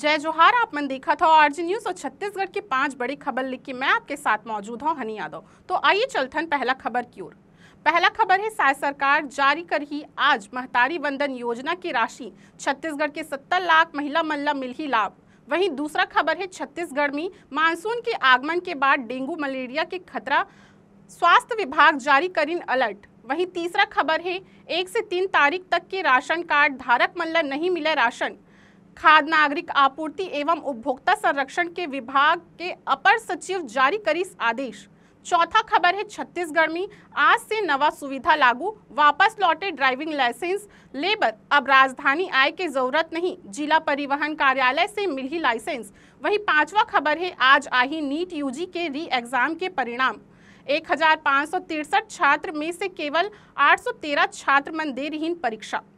जय जोहार मन देखा था आरजी न्यूज और छत्तीसगढ़ की पांच बड़ी खबर लिख के मैं आपके साथ मौजूद हूँ हनी यादव तो आइए चलथन पहला खबर की ओर पहला खबर है साय सरकार जारी कर ही आज महतारी वंदन योजना की राशि छत्तीसगढ़ के सत्तर लाख महिला मल्ला मिल ही लाभ वहीं दूसरा खबर है छत्तीसगढ़ में मानसून के आगमन के बाद डेंगू मलेरिया के खतरा स्वास्थ्य विभाग जारी करें अलर्ट वहीं तीसरा खबर है एक से तीन तारीख तक के राशन कार्ड धारक मल्ला नहीं मिला राशन खाद्य नागरिक आपूर्ति एवं उपभोक्ता संरक्षण के विभाग के अपर सचिव जारी करी आदेश चौथा खबर है छत्तीसगढ़ में आज से नवा सुविधा लागू वापस लौटे ड्राइविंग लाइसेंस लेबर अब राजधानी आय की जरूरत नहीं जिला परिवहन कार्यालय से मिली लाइसेंस वही पांचवा खबर है आज आई नीट यूजी के री एग्जाम के परिणाम एक छात्र में से केवल 813 छात्र मन दे रही परीक्षा